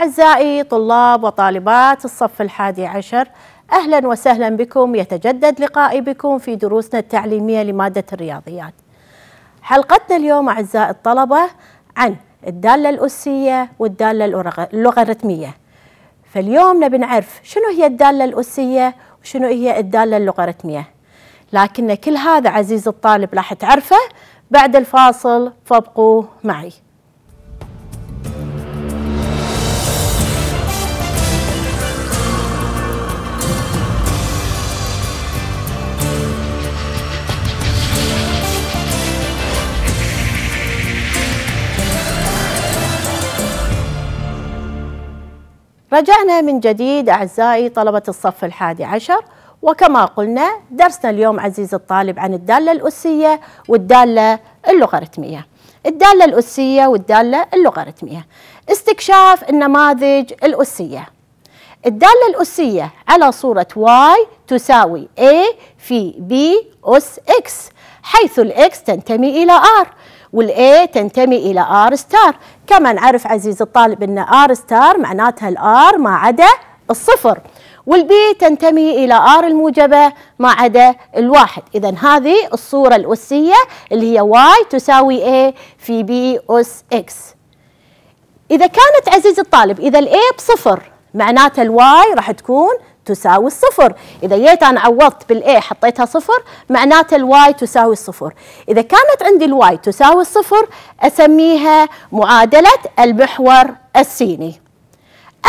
أعزائي طلاب وطالبات الصف الحادي عشر أهلا وسهلا بكم يتجدد لقائي بكم في دروسنا التعليمية لمادة الرياضيات حلقتنا اليوم أعزائي الطلبة عن الدالة الأسية والدالة اللوغاريتمية فاليوم نبي نعرف شنو هي الدالة الأسية وشنو هي الدالة اللوغاريتمية لكن كل هذا عزيز الطالب راح تعرفه بعد الفاصل فابقوا معي رجعنا من جديد أعزائي طلبة الصف الحادي عشر وكما قلنا درسنا اليوم عزيز الطالب عن الدالة الأسية والدالة اللوغاريتمية الدالة الأسية والدالة اللوغاريتمية استكشاف النماذج الأسية الدالة الأسية على صورة y تساوي a في b أس x حيث الـ X تنتمي إلى r والـ A تنتمي إلى r ستار كما نعرف عزيزي الطالب أن آر ستار معناتها الآر ما عدا الصفر والبي تنتمي إلى آر الموجبة ما عدا الواحد إذا هذه الصورة الأسية اللي هي واي تساوي اي في بي أس إكس إذا كانت عزيزي الطالب إذا الاي بصفر معناتها الواي راح تكون تساوي الصفر إذا جيت أنا عوضت بالA حطيتها صفر معناته الواي تساوي الصفر إذا كانت عندي الواي تساوي الصفر أسميها معادلة المحور السيني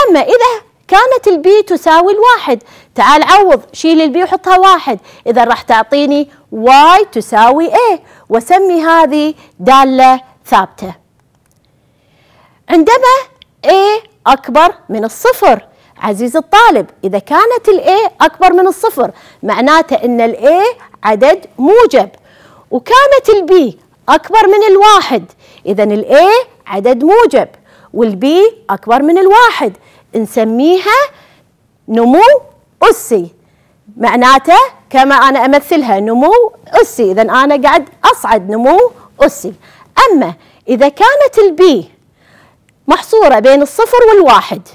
أما إذا كانت البي تساوي الواحد تعال عوض شيل البي وحطها واحد إذا راح تعطيني واي تساوي A وسمي هذه دالة ثابتة عندما A أكبر من الصفر عزيز الطالب إذا كانت الإي أكبر من الصفر معناته أن الإي عدد موجب وكانت البي أكبر من الواحد إذا الإي عدد موجب والبي أكبر من الواحد نسميها نمو أسي معناته كما أنا أمثلها نمو أسي إذا أنا قاعد أصعد نمو أسي أما إذا كانت البي محصورة بين الصفر والواحد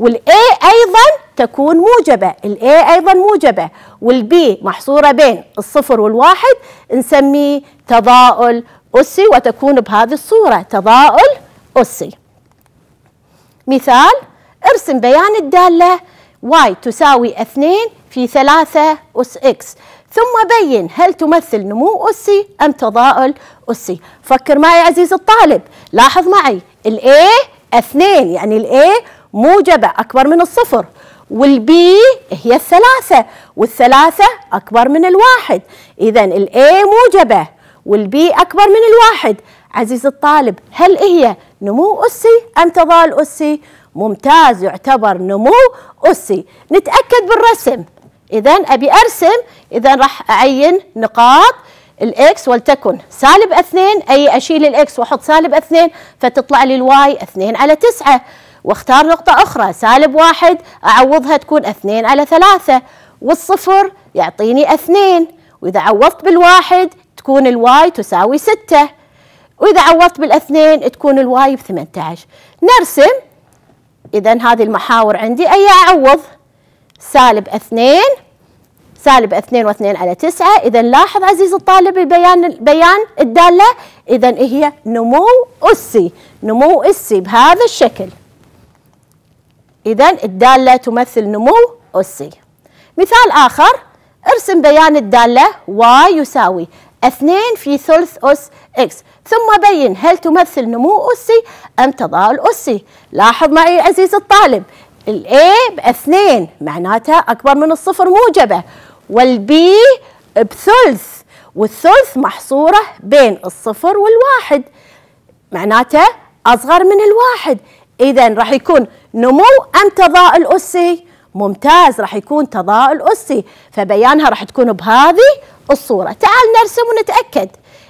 والاي ايضا تكون موجبه الاي ايضا موجبه والبي محصوره بين الصفر والواحد نسميه تضاؤل اسي وتكون بهذه الصوره تضاؤل اسي مثال ارسم بيان الداله واي تساوي 2 في 3 أس اكس ثم بين هل تمثل نمو أسي أم تضاؤل أسي فكر معي عزيزي الطالب لاحظ معي الاي 2 يعني الاي موجبة أكبر من الصفر والبي هي الثلاثة والثلاثة أكبر من الواحد إذا الأي موجبة والبي أكبر من الواحد عزيزي الطالب هل هي نمو أسي أم تضال أسي ممتاز يعتبر نمو أسي نتأكد بالرسم إذا أبي أرسم إذا راح أعين نقاط الإكس ولتكن سالب اثنين أي أشيل الإكس وأحط سالب اثنين فتطلع لي الواي اثنين على تسعة واختار نقطة أخرى سالب واحد أعوضها تكون اثنين على ثلاثة والصفر يعطيني اثنين وإذا عوضت بالواحد تكون الواي تساوي ستة وإذا عوضت بالاثنين تكون الواي بثمانية عشر نرسم إذا هذه المحاور عندي أي أعوض سالب اثنين سالب اثنين واثنين على تسعة إذا لاحظ عزيزي الطالب البيان البيان الدالة إذا هي نمو أسي نمو أسي بهذا الشكل إذا الدالة تمثل نمو أسي مثال آخر ارسم بيان الدالة y يساوي 2 في ثلث أس x ثم بين هل تمثل نمو أسي أم تضاءل أسي لاحظ معي عزيزي الطالب الـ A بـ 2 معناتها أكبر من الصفر موجبة والـ B بثلث والثلث محصورة بين الصفر والواحد معناته أصغر من الواحد إذا راح يكون نمو أم تضاؤل أسي ممتاز راح يكون تضاؤل أسي فبيانها راح تكون بهذه الصورة تعال نرسم ونتأكد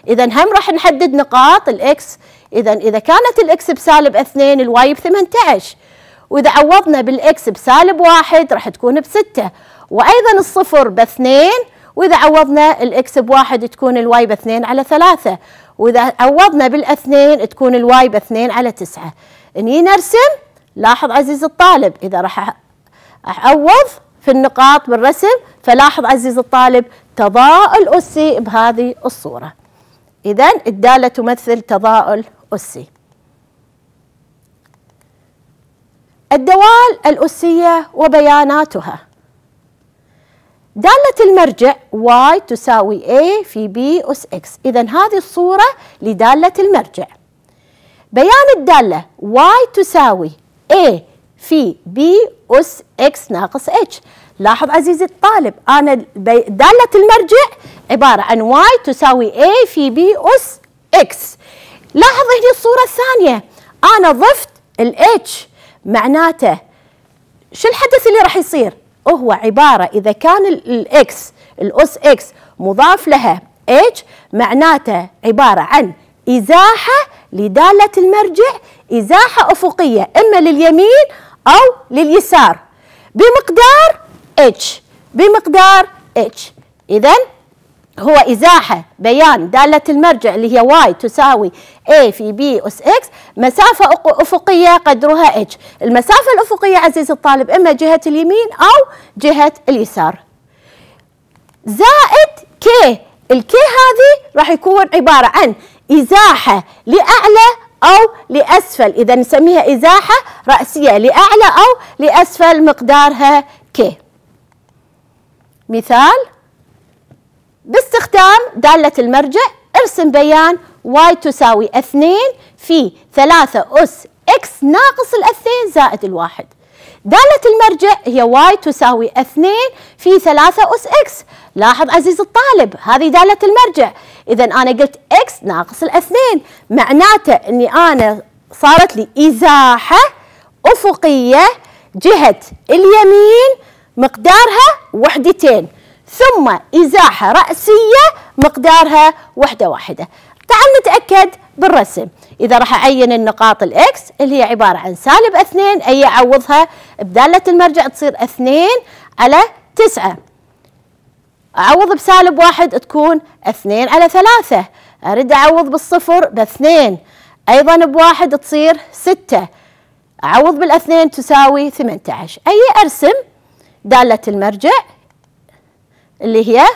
إذا هم راح نحدد نقاط الإكس إذا إذا كانت الإكس بسالب 2 الواي ب 18 وإذا عوضنا بالإكس بسالب 1 راح تكون ب 6 وأيضا الصفر ب 2 وإذا عوضنا الإكس ب 1 تكون الواي ب 2 على 3 وإذا عوضنا بالاثنين تكون الواي ب 2 على 9 إني نرسم لاحظ عزيز الطالب إذا راح أعوض في النقاط بالرسم فلاحظ عزيز الطالب تضاؤل أسي بهذه الصورة إذا الدالة تمثل تضاؤل أسي الدوال الأسية وبياناتها دالة المرجع y تساوي a في b أس x إذا هذه الصورة لدالة المرجع بيان الدالة y تساوي A في B أس X ناقص H لاحظ عزيزي الطالب أنا دالة المرجع عبارة عن Y تساوي A في B أس X لاحظ هنا الصورة الثانية أنا ضفت ال H معناته شو الحدث اللي راح يصير هو عبارة إذا كان ال X الأس X مضاف لها H معناته عبارة عن إزاحة لدالة المرجع إزاحة أفقية إما لليمين أو لليسار بمقدار H بمقدار H إذا هو إزاحة بيان دالة المرجع اللي هي Y تساوي A في B أس X مسافة أفقية قدرها H المسافة الأفقية عزيزي الطالب إما جهة اليمين أو جهة اليسار زائد K الكي هذه راح يكون عبارة عن إزاحة لأعلى أو لأسفل إذا نسميها إزاحة رأسية لأعلى أو لأسفل مقدارها ك مثال باستخدام دالة المرجع ارسم بيان y تساوي 2 في 3 أس x ناقص الاثنين زائد الواحد دالة المرجع هي y تساوي 2 في 3 أس x لاحظ عزيز الطالب هذه دالة المرجع إذا أنا قلت إكس ناقص الاثنين معناته إني أنا صارت لي إزاحة أفقية جهة اليمين مقدارها وحدتين ثم إزاحة رأسية مقدارها وحدة واحدة تعال نتأكد بالرسم إذا راح أعين النقاط الإكس اللي هي عبارة عن سالب اثنين أي أعوضها بدالة المرجع تصير اثنين على تسعة أعوض بسالب واحد تكون اثنين على ثلاثة أريد أعوض بالصفر باثنين أيضا بواحد تصير ستة أعوض بالاثنين تساوي 18 أي أرسم دالة المرجع اللي هي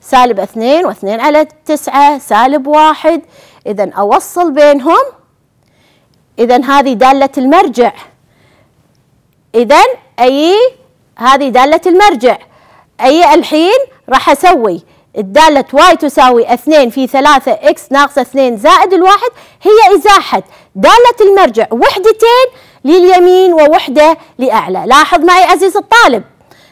سالب اثنين واثنين على تسعة سالب واحد إذا أوصل بينهم إذا هذه دالة المرجع إذا أي هذه دالة المرجع أي الحين راح اسوي الدالة واي تساوي اثنين في ثلاثة اكس ناقص اثنين زائد الواحد هي ازاحة دالة المرجع وحدتين لليمين ووحدة لأعلى لاحظ معي عزيز الطالب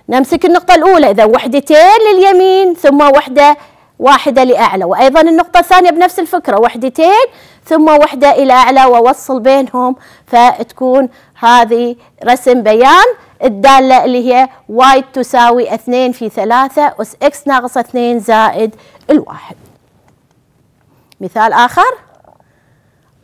نمسك النقطة الأولى إذا وحدتين لليمين ثم وحدة واحدة لأعلى وأيضا النقطة الثانية بنفس الفكرة وحدتين ثم وحدة إلى أعلى ووصل بينهم فتكون هذه رسم بيان الدالة اللي هي واي تساوي 2 في 3 أس إكس ناقص 2 زائد الواحد مثال آخر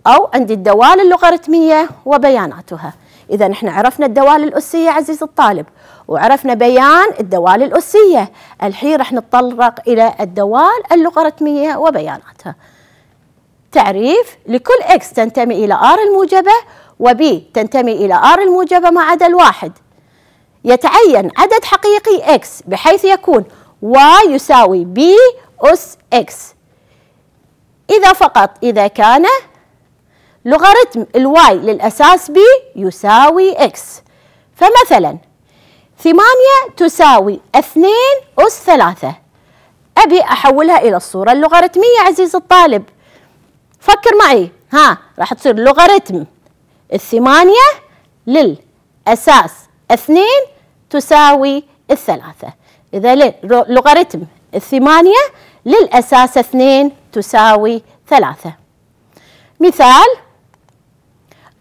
أو عندي الدوال اللوغاريتمية وبياناتها إذا نحن عرفنا الدوال الأسية عزيزي الطالب وعرفنا بيان الدوال الأسية الحين راح نتطرق إلى الدوال اللوغاريتمية وبياناتها تعريف لكل إكس تنتمي إلى آر الموجبة وبي تنتمي إلى آر الموجبة ما عدا الواحد يتعين عدد حقيقي x بحيث يكون y يساوي b أس x إذا فقط إذا كان لوغاريتم الواي للأساس b يساوي x فمثلا ثمانية تساوي اثنين أس ثلاثة أبي أحولها إلى الصورة اللوغاريتمية عزيز الطالب فكر معي ها راح تصير لوغاريتم الثمانية للأساس اثنين تساوي الثلاثة إذا لوغاريتم الثمانية للأساس اثنين تساوي ثلاثة مثال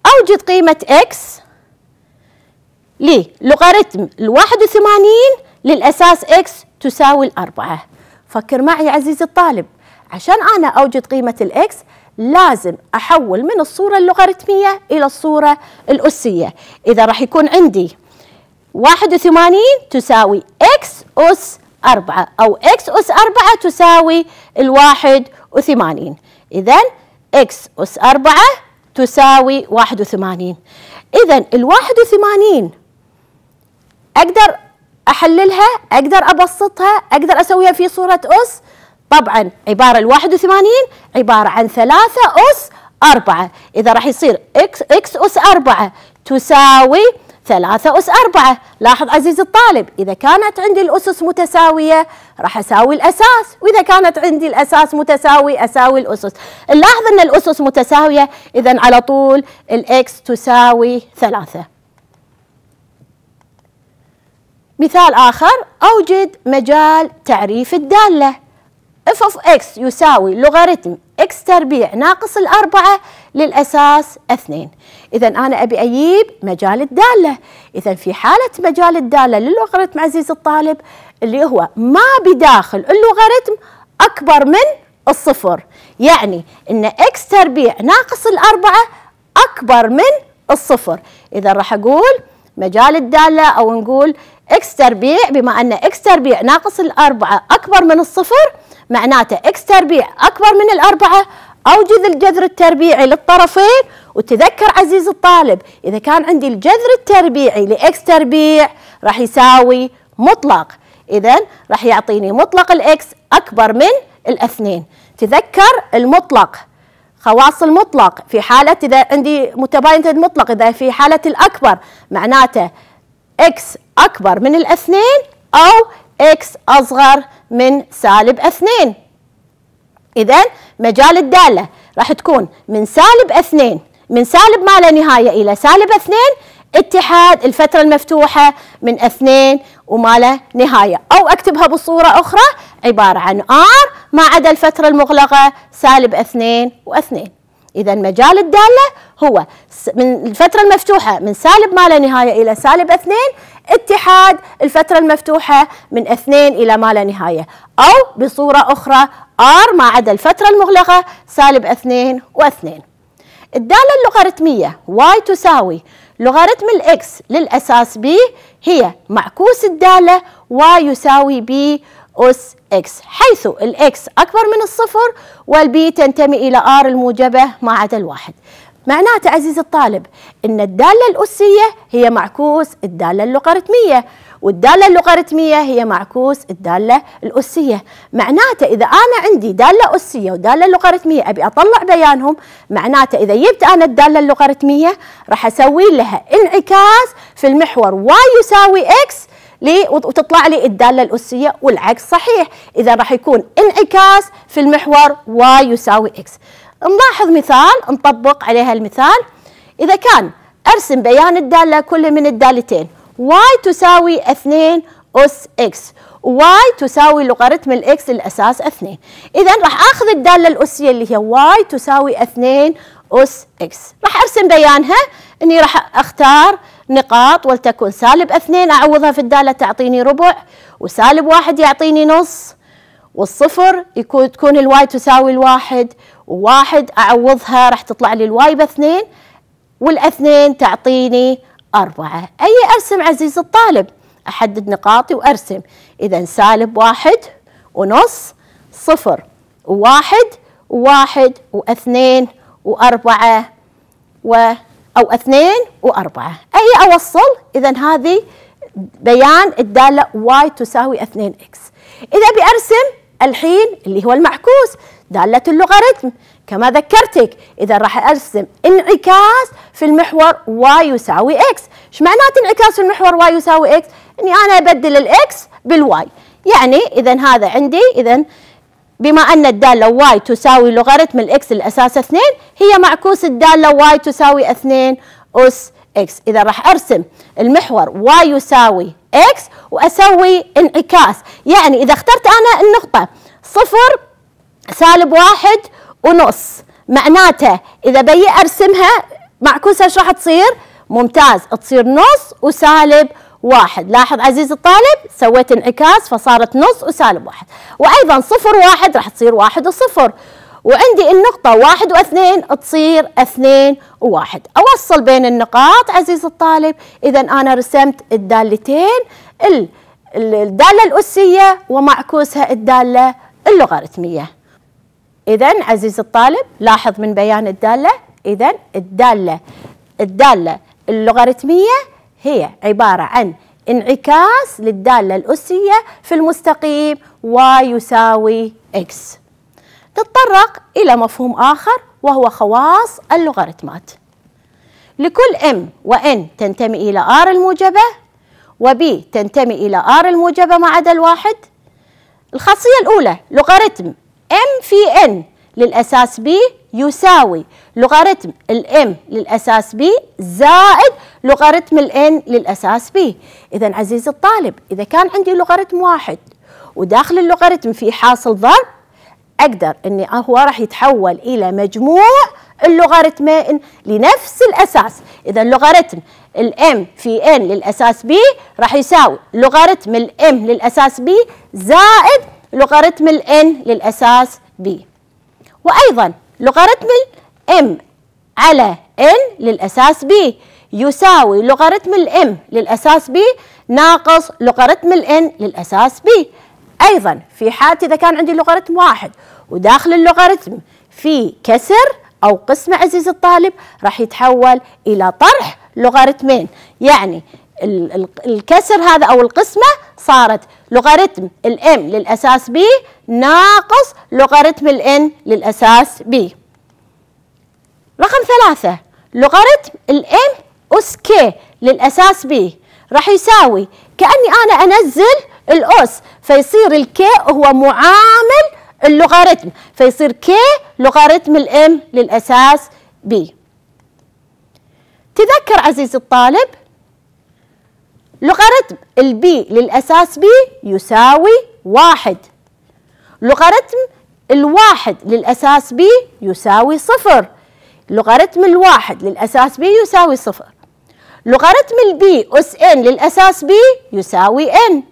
أوجد قيمة x للوغاريتم الواحد وثمانين للأساس x تساوي الأربعة فكر معي عزيزي الطالب عشان أنا أوجد قيمة الإكس لازم أحول من الصورة اللوغاريتمية إلى الصورة الأسية إذا راح يكون عندي 81 تساوي اكس أس 4 أو اكس أس 4 تساوي ال 81 إذا اكس أس 4 تساوي 81 إذا ال 81 أقدر أحللها أقدر أبسطها أقدر أسويها في صورة أس طبعا عبارة ال 81 عبارة عن 3 أس 4 إذا راح يصير اكس اكس أس 4 تساوي ثلاثة أس أربعة لاحظ عزيزي الطالب إذا كانت عندي الأسس متساوية راح أساوي الأساس وإذا كانت عندي الأساس متساوي أساوي الأسس نلاحظ أن الأسس متساوية إذا على طول الإكس تساوي ثلاثة مثال آخر أوجد مجال تعريف الدالة f of x يساوي لوغاريتم x تربيع ناقص الأربعة للأساس اثنين إذا أنا أبي أجيب مجال الدالة إذا في حالة مجال الدالة للوغاريتم عزيز الطالب اللي هو ما بداخل اللوغاريتم أكبر من الصفر يعني أن إكس تربيع ناقص الأربعة أكبر من الصفر إذا راح أقول مجال الدالة أو نقول إكس تربيع بما أن إكس تربيع ناقص الأربعة أكبر من الصفر معناته إكس تربيع أكبر من الأربعة أوجد الجذر التربيعي للطرفين وتذكر عزيز الطالب إذا كان عندي الجذر التربيعي لإكس تربيع راح يساوي مطلق إذا راح يعطيني مطلق الإكس أكبر من الاثنين تذكر المطلق خواص المطلق في حالة إذا عندي متباينة المطلق إذا في حالة الأكبر معناته إكس أكبر من الاثنين أو إكس أصغر من سالب اثنين إذا مجال الدالة راح تكون من سالب اثنين من سالب ما لا نهاية إلى سالب اثنين اتحاد الفترة المفتوحة من اثنين وما لا نهاية أو أكتبها بصورة أخرى عبارة عن ار ما عدا الفترة المغلقة سالب اثنين واثنين إذا مجال الدالة هو من الفترة المفتوحة من سالب ما لا نهاية إلى سالب اثنين اتحاد الفترة المفتوحة من اثنين إلى ما لا نهاية أو بصورة أخرى R ما عدا الفترة المغلقة سالب 2 و2 الدالة اللوغاريتمية Y تساوي لوغاريتم الإكس للأساس B هي معكوس الدالة Y يساوي B أس إكس حيث الإكس أكبر من الصفر والبي تنتمي إلى R الموجبة ما عدا الواحد معناته عزيزي الطالب أن الدالة الأسية هي معكوس الدالة اللوغاريتمية والدالة اللوغاريتمية هي معكوس الدالة الأسية معناته إذا أنا عندي دالة أسية ودالة لوغاريتمية أبي أطلع بيانهم معناته إذا جبت أنا الدالة اللوغاريتمية راح أسوي لها انعكاس في المحور y يساوي x لي وتطلع لي الدالة الأسية والعكس صحيح إذا راح يكون انعكاس في المحور y يساوي x نلاحظ مثال نطبق عليها المثال إذا كان أرسم بيان الدالة كل من الدالتين y تساوي 2 أس x y تساوي لوغاريتم الاكس الاساس 2 اذا راح اخذ الداله الاسيه اللي هي واي تساوي 2 اس اكس راح ارسم بيانها اني راح اختار نقاط ولتكن سالب 2 اعوضها في الداله تعطيني ربع وسالب واحد يعطيني نص والصفر يكون تكون الواي تساوي الواحد وواحد اعوضها راح تطلع لي الواي باثنين والاثنين تعطيني أربعة أي أرسم عزيز الطالب أحدد نقاطي وأرسم إذا سالب واحد ونص صفر وواحد وواحد واثنين وأربعة و أو اثنين وأربعة أي أوصل إذا هذه بيان الدالة y تساوي 2x إذا بأرسم الحين اللي هو المعكوس دالة اللوغاريتم كما ذكرتك إذا راح أرسم انعكاس في المحور y يساوي x إيش معناته انعكاس في المحور y يساوي x؟ إني أنا أبدل الإكس بالواي يعني إذا هذا عندي إذا بما أن الدالة y تساوي لوغاريتم الإكس الأساس 2 هي معكوس الدالة y تساوي 2 أس x إذا راح أرسم المحور y يساوي x وأسوي انعكاس يعني إذا اخترت أنا النقطة صفر سالب واحد ونص معناته إذا بي أرسمها معكوسة إيش راح تصير؟ ممتاز تصير نص وسالب واحد لاحظ عزيزي الطالب سويت انعكاس فصارت نص وسالب واحد وأيضا صفر واحد راح تصير واحد وصفر وعندي النقطة واحد واثنين تصير اثنين وواحد أوصل بين النقاط عزيزي الطالب إذا أنا رسمت الدالتين الدالة الأسية ومعكوسها الدالة اللوغاريتمية إذا عزيز الطالب لاحظ من بيان الدالة إذا الدالة الدالة اللوغاريتمية هي عبارة عن انعكاس للدالة الأسية في المستقيم y يساوي x نتطرق إلى مفهوم آخر وهو خواص اللوغاريتمات لكل m n تنتمي إلى r الموجبة b تنتمي إلى r الموجبة ما عدا الواحد الخاصية الأولى لوغاريتم ام في ان للاساس بي يساوي لوغاريتم الام للاساس بي زائد لوغاريتم N للاساس بي اذا عزيزي الطالب اذا كان عندي لوغاريتم واحد وداخل اللوغاريتم في حاصل ضرب اقدر اني هو راح يتحول الى مجموع اللوغاريتمين لنفس الاساس اذا لوغاريتم M في ان للاساس بي راح يساوي لوغاريتم M للاساس بي زائد لوغاريتم ال n للأساس b وأيضا لوغاريتم ال m على n للأساس b يساوي لوغاريتم ال m للأساس b ناقص لوغاريتم ال n للأساس b أيضا في حالة إذا كان عندي لوغاريتم واحد وداخل اللوغاريتم في كسر أو قسمة عزيزي الطالب راح يتحول إلى طرح لوغاريتمين يعني الكسر هذا أو القسمة صارت لوغاريتم الام للأساس بي ناقص لوغاريتم الان للأساس بي رقم ثلاثة لوغاريتم الام أس كي للأساس بي راح يساوي كأني أنا أنزل الأس فيصير الكي هو معامل اللوغاريتم فيصير كي لوغاريتم الام للأساس بي تذكر عزيزي الطالب لوغاريتم البي للأساس بي يساوي واحد لوغاريتم الواحد للأساس بي يساوي صفر لوغاريتم الواحد للأساس بي يساوي صفر لوغاريتم البي أس إن للأساس بي يساوي إن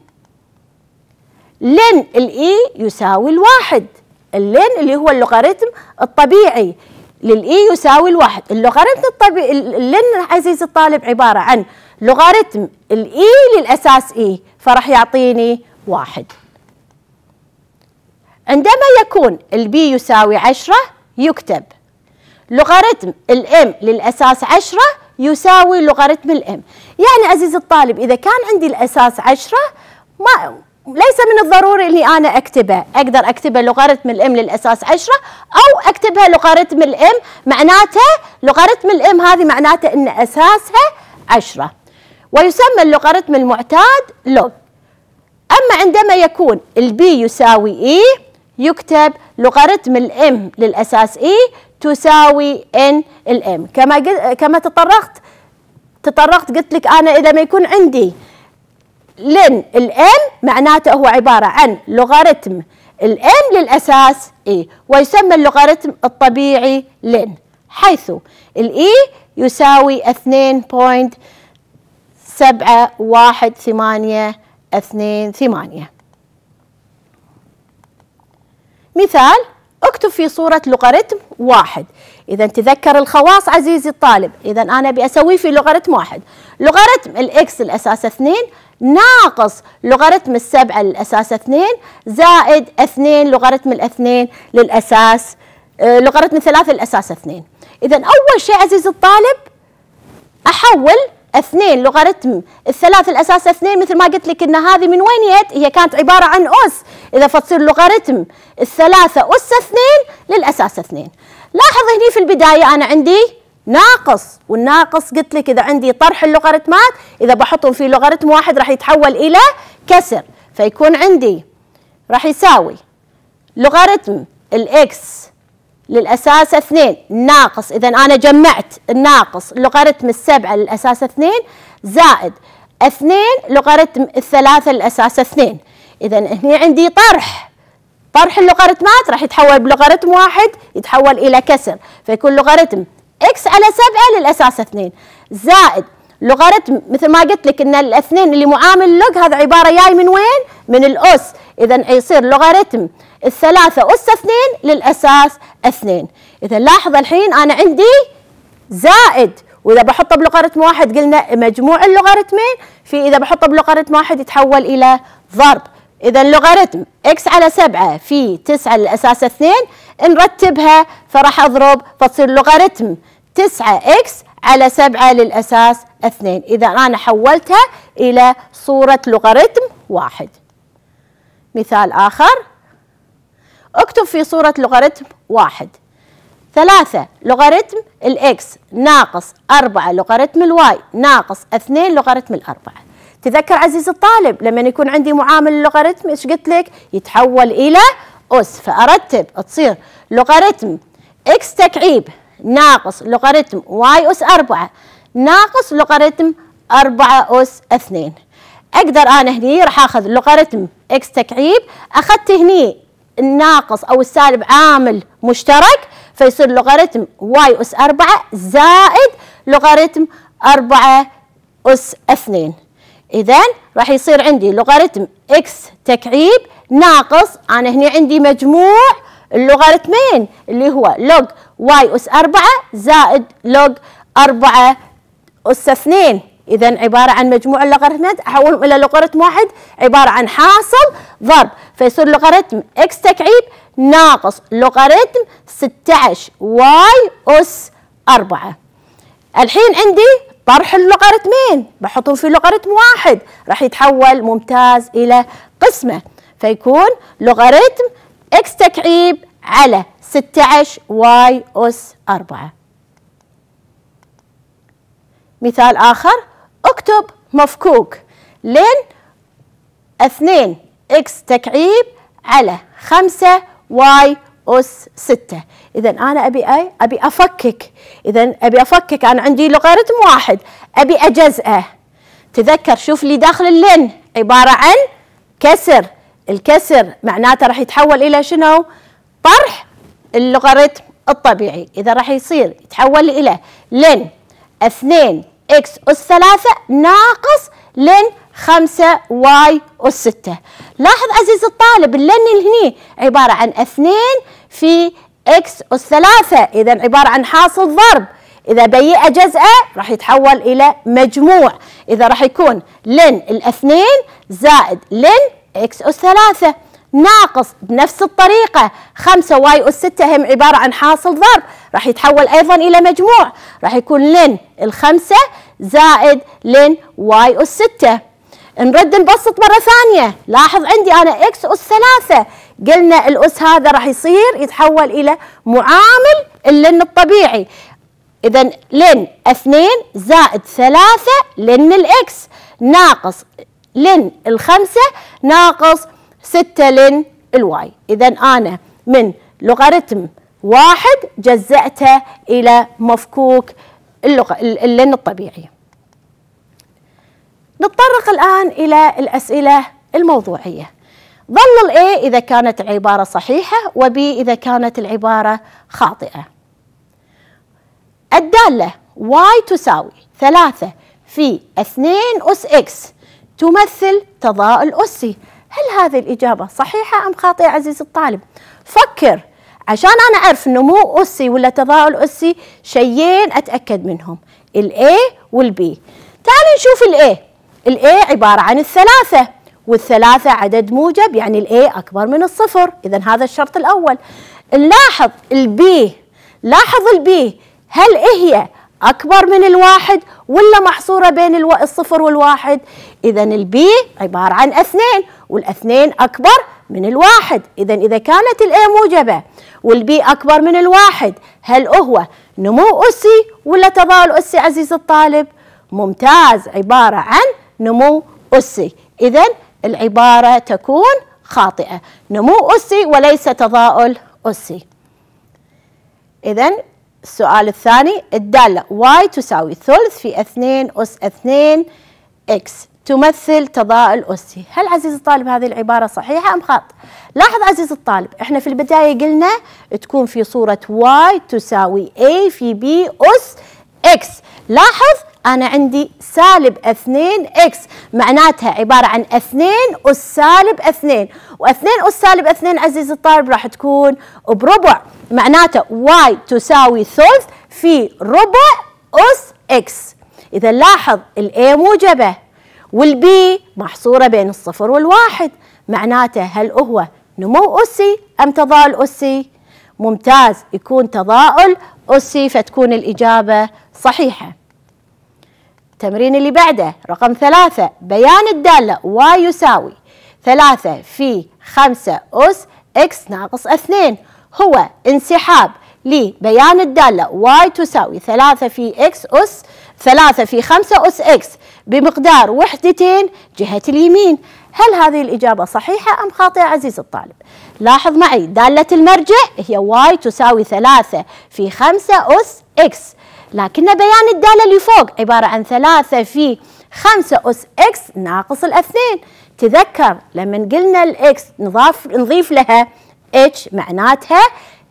لن الإي e يساوي الواحد اللين اللي هو اللوغاريتم الطبيعي للإي e يساوي الواحد اللوغاريتم الطبيعي اللين عزيزي الطالب عبارة عن لوغاريتم الاي للاساس اي فراح يعطيني واحد عندما يكون البي يساوي عشرة يكتب لوغاريتم الام للاساس عشرة يساوي لوغاريتم الام يعني عزيزي الطالب اذا كان عندي الاساس عشرة ما ليس من الضروري اني انا اكتبه، اقدر اكتبه لوغاريتم الام للاساس عشرة او اكتبها لوغاريتم الام معناته لوغاريتم الام هذه معناته ان اساسها عشره ويسمى اللوغاريتم المعتاد لوغ أما عندما يكون البي يساوي إي e، يكتب لوغاريتم الام للأساس إي e تساوي ان الام كما كما تطرقت تطرقت قلت لك أنا إذا ما يكون عندي لن الام معناته هو عبارة عن لوغاريتم الام للأساس إي e، ويسمى اللوغاريتم الطبيعي لن حيث الإي يساوي 2. سبعة واحد ثمانية اثنين ثمانية مثال اكتب في صورة لوغاريتم واحد إذا تذكر الخواص عزيزي الطالب إذا أنا بأسويه في لوغاريتم واحد لوغاريتم الإكس الأساس اثنين ناقص لوغاريتم السبعة للأساس اثنين زائد اثنين لوغاريتم الاثنين للأساس آه، لوغاريتم الثلاثة للأساس اثنين إذا أول شيء عزيزي الطالب أحول اثنين لوغاريتم الثلاث الاساس اثنين مثل ما قلت لك ان هذه من وين جت؟ هي كانت عباره عن اس اذا فتصير لوغاريتم الثلاثه اس اثنين للاساس اثنين. لاحظ هني في البدايه انا عندي ناقص والناقص قلت لك اذا عندي طرح اللوغاريتمات اذا بحطهم في لوغاريتم واحد راح يتحول الى كسر فيكون عندي راح يساوي لوغاريتم الاكس للأساس اثنين ناقص إذا أنا جمعت الناقص لوغاريتم السبعة للأساس اثنين زائد اثنين لوغاريتم الثلاثة للأساس اثنين إذا هني عندي طرح طرح اللوغاريتمات راح يتحول بلوغاريتم واحد يتحول إلى كسر فيكون لوغاريتم إكس على سبعة للأساس اثنين زائد لوغاريتم مثل ما قلت لك ان الاثنين اللي معامل لوج هذا عباره جاي من وين؟ من الاس اذا يصير لوغاريتم الثلاثه اس اثنين للاساس اثنين اذا لاحظ الحين انا عندي زائد واذا بحطه بلوغاريتم واحد قلنا مجموع اللوغاريتمين في اذا بحطه بلوغاريتم واحد يتحول الى ضرب اذا لوغاريتم اكس على سبعة في تسعة للاساس اثنين نرتبها فراح اضرب فتصير لوغاريتم تسعة اكس على سبعة للأساس اثنين إذا أنا حولتها إلى صورة لوغاريتم واحد مثال آخر اكتب في صورة لوغاريتم واحد ثلاثة لوغاريتم الإكس ناقص أربعة لوغاريتم الواي ناقص اثنين لوغاريتم الأربعة تذكر عزيزي الطالب لما يكون عندي معامل اللوغاريتم ايش قلت لك يتحول إلى أس فأرتب تصير لوغاريتم إكس تكعيب ناقص لوغاريتم واي أس أربعة ناقص لوغاريتم أربعة أس اثنين أقدر أنا هني راح أخذ لوغاريتم إكس تكعيب أخذت هني الناقص أو السالب عامل مشترك فيصير لوغاريتم واي أس أربعة زائد لوغاريتم أربعة أس اثنين إذا راح يصير عندي لوغاريتم إكس تكعيب ناقص أنا هني عندي مجموع اللوغاريتمين اللي هو لوج واي أس 4 زائد لوج 4 أس 2 إذا عبارة عن مجموع اللوغاريتمات أحولهم إلى لوغاريتم واحد عبارة عن حاصل ضرب فيصير لوغاريتم إكس تكعيب ناقص لوغاريتم 16 واي أس 4 الحين عندي طرح اللوغاريتمين بحطهم في لوغاريتم واحد راح يتحول ممتاز إلى قسمة فيكون لوغاريتم اكس تكعيب على 16 واي أس 4 مثال آخر اكتب مفكوك لين 2 اكس تكعيب على 5 واي أس 6 إذا أنا أبي أي أبي أفكك إذا أبي أفكك أنا عندي لوغاريتم واحد أبي أجزئه تذكر شوف لي داخل اللين عبارة عن كسر الكسر معناته راح يتحول الى شنو طرح اللوغاريتم الطبيعي اذا راح يصير يتحول الى لن 2 اكس اس 3 ناقص لن 5 واي اس 6 لاحظ عزيز الطالب اللن هني عباره عن 2 في اكس اس 3 اذا عباره عن حاصل ضرب إذا بيئة جزأة راح يتحول إلى مجموع إذا راح يكون لن الاثنين زائد لن إكس أس ثلاثة ناقص بنفس الطريقة 5 واي أس 6 هم عبارة عن حاصل ضرب راح يتحول أيضا إلى مجموع راح يكون لن الخمسة زائد لن واي أس 6 نرد نبسط مرة ثانية لاحظ عندي أنا إكس أس ثلاثة قلنا الأس هذا راح يصير يتحول إلى معامل اللن الطبيعي إذا لن اثنين زائد ثلاثة لن الإكس ناقص لن الخمسة ناقص ستة لن الواي إذا أنا من لوغاريتم واحد جزأته إلى مفكوك اللغة اللن الطبيعي نتطرق الآن إلى الأسئلة الموضوعية ظل A إذا كانت العبارة صحيحة و B إذا كانت العبارة خاطئة الدالة y تساوي ثلاثة في اثنين أس x تمثل تضاءل أسي هل هذه الإجابة صحيحة أم خاطئة عزيزي الطالب؟ فكر عشان أنا أعرف نمو أسي ولا تضاءل أسي شيئين أتأكد منهم الأي والبي تعالي نشوف الأي الأي عبارة عن الثلاثة والثلاثة عدد موجب يعني الأي أكبر من الصفر إذا هذا الشرط الأول نلاحظ البي لاحظ البي هل إيه هي أكبر من الواحد ولا محصورة بين الصفر والواحد إذا البي عبارة عن اثنين والاثنين أكبر من الواحد إذا إذا كانت الأي موجبة والبي أكبر من الواحد هل هو نمو أسي ولا تضاؤل أسي عزيز الطالب ممتاز عبارة عن نمو أسي إذا العبارة تكون خاطئة نمو أسي وليس تضاؤل أسي إذا السؤال الثاني الدالة y تساوي ثلث في 2 أس 2 x تمثل تضاءل أسي هل عزيز الطالب هذه العبارة صحيحة أم خاطئة؟ لاحظ عزيزي الطالب احنا في البداية قلنا تكون في صورة y تساوي a في b أس x لاحظ أنا عندي سالب 2 إكس معناتها عبارة عن 2 أس سالب 2 و2 أس سالب 2 عزيزي الطالب راح تكون بربع معناته واي تساوي ثلث في ربع أس إكس إذا لاحظ A موجبة والبي محصورة بين الصفر والواحد معناته هل هو نمو أسي أم تضاؤل أسي؟ ممتاز يكون تضاؤل أسي فتكون الإجابة صحيحة التمرين اللي بعده رقم ثلاثة بيان الدالة y يساوي ثلاثة في خمسة أس x ناقص اثنين هو انسحاب لبيان الدالة y تساوي ثلاثة في x أس ثلاثة في خمسة أس x بمقدار وحدتين جهة اليمين هل هذه الإجابة صحيحة أم خاطئة عزيز الطالب؟ لاحظ معي دالة المرجع هي y تساوي ثلاثة في خمسة أس x لكن بيان الدالة اللي فوق عبارة عن ثلاثة في خمسة أس إكس ناقص الاثنين تذكر لما قلنا الإكس نضاف نضيف لها اتش معناتها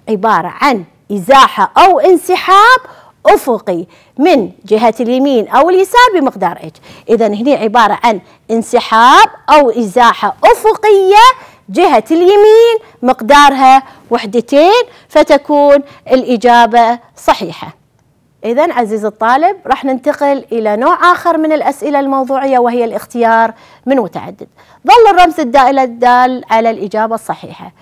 عبارة عن إزاحة أو انسحاب أفقي من جهة اليمين أو اليسار بمقدار اتش إذا هنا عبارة عن انسحاب أو إزاحة أفقية جهة اليمين مقدارها وحدتين فتكون الإجابة صحيحة إذا عزيز الطالب راح ننتقل إلى نوع آخر من الأسئلة الموضوعية وهي الاختيار من متعدد ظل الرمز الدائلة الدال على الإجابة الصحيحة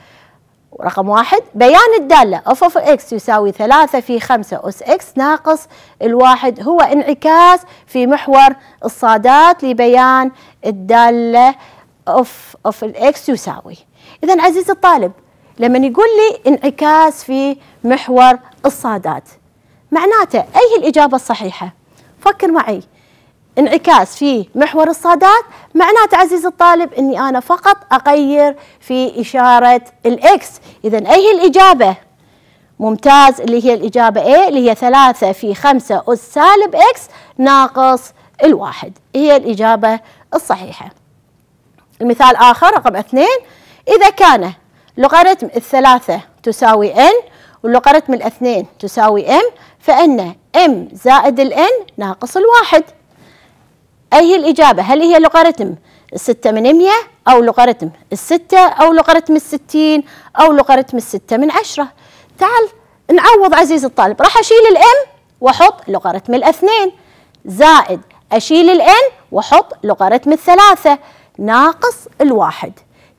رقم واحد بيان الدالة f of x يساوي ثلاثة في خمسة أس x ناقص الواحد هو انعكاس في محور الصادات لبيان الدالة أوف of x يساوي إذا عزيزي الطالب لما يقول لي انعكاس في محور الصادات معناته أي الإجابة الصحيحة فكر معي انعكاس في محور الصادات معناته عزيزي الطالب اني انا فقط اغير في اشاره الاكس اذا اي الاجابه ممتاز اللي هي الاجابه A اللي هي 3 في 5 اس سالب اكس ناقص الواحد هي الاجابه الصحيحه المثال اخر رقم اثنين اذا كان لوغاريتم الثلاثه تساوي n ولوغاريتم الاثنين تساوي m فإن M زائد ال N ناقص الواحد أي الإجابة هل هي لوغاريتم الستة من مية أو لوغاريتم الستة أو لوغاريتم الستين أو لوغاريتم الستة من عشرة تعال نعوض عزيزي الطالب راح أشيل الام وأحط لوغاريتم الاثنين زائد أشيل الان وأحط لوغاريتم الثلاثة ناقص الواحد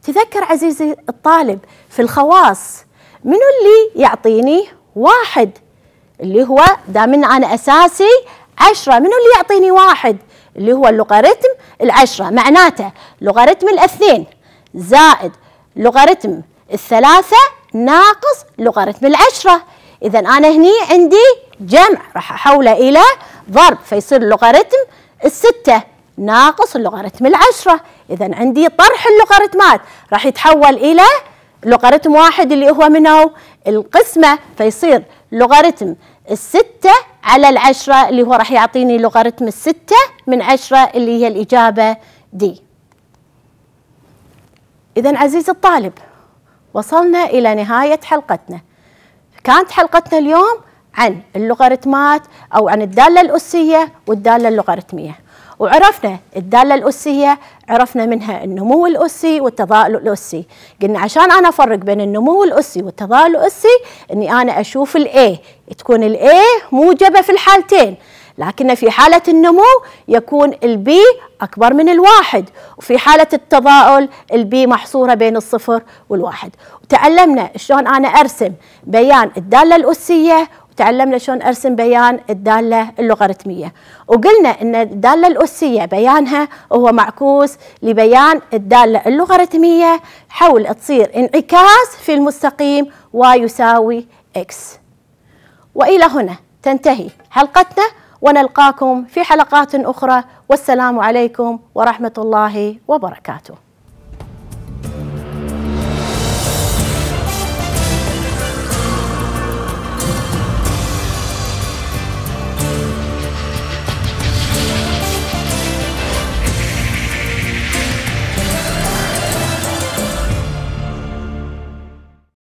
تذكر عزيزي الطالب في الخواص منو اللي يعطيني واحد اللي هو دامنا أنا أساسي عشرة منو اللي يعطيني واحد اللي هو اللوغاريتم العشرة معناته لوغاريتم الاثنين زائد لوغاريتم الثلاثة ناقص لوغاريتم العشرة إذا أنا هني عندي جمع راح أحوله إلى ضرب فيصير لوغاريتم الستة ناقص اللوغاريتم العشرة إذا عندي طرح اللوغاريتمات راح يتحول إلى لوغاريتم واحد اللي هو منو القسمة فيصير لوغاريتم الستة على العشرة اللي هو راح يعطيني لوغاريتم الستة من عشرة اللي هي الإجابة دي إذا عزيزي الطالب وصلنا إلى نهاية حلقتنا كانت حلقتنا اليوم عن اللوغاريتمات أو عن الدالة الأسية والدالة اللوغاريتمية وعرفنا الدالة الأسية عرفنا منها النمو الأسي والتضاؤل الأسي قلنا عشان أنا أفرق بين النمو الأسي والتضاؤل الأسي أني أنا أشوف الأي تكون الأي موجبة في الحالتين لكن في حالة النمو يكون البي أكبر من الواحد وفي حالة التضاؤل البي محصورة بين الصفر والواحد وتعلمنا شلون أنا أرسم بيان الدالة الأسية تعلمنا شلون ارسم بيان الداله اللوغاريتميه وقلنا ان الداله الاسيه بيانها هو معكوس لبيان الداله اللوغاريتميه حول تصير انعكاس في المستقيم يساوي اكس والى هنا تنتهي حلقتنا ونلقاكم في حلقات اخرى والسلام عليكم ورحمه الله وبركاته